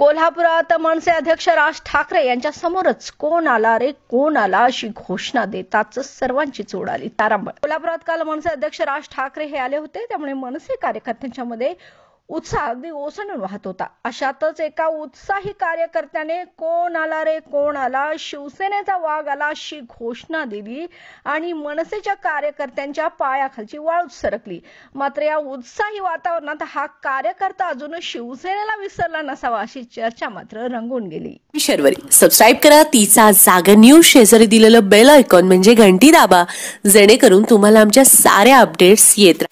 कोल्हापुरात मनसे अध्यक्ष राज ठाकरे यांच्या समोरच कोण आला रे कोण आला अशी घोषणा देताच सर्वांची चोड आली तारांबळ कोल्हापुरात काल मनसे अध्यक्ष राज ठाकरे हे आले होते त्यामुळे मनसे कार्यकर्त्यांच्या मध्ये उत्साह अगदी ओसंडून वाहत होता अशातच एका उत्साही कार्यकर्त्याने कोण आला रे कोण आला शिवसेनेचा वाघ आला अशी घोषणा दिली आणि मनसेच्या कार्यकर्त्यांच्या पायाखालची वाळ सरकली मात्र या उत्साही वातावरणात हा कार्यकर्ता अजून शिवसेनेला विसरला नसावा अशी चर्चा मात्र रंगून गेली शर्वरी सबस्क्राईब करा तिचा जागर न्यूज शेजारी दिलेलं बेल आयकॉन म्हणजे घंटी दाबा जेणेकरून तुम्हाला आमच्या साऱ्या अपडेट्स येत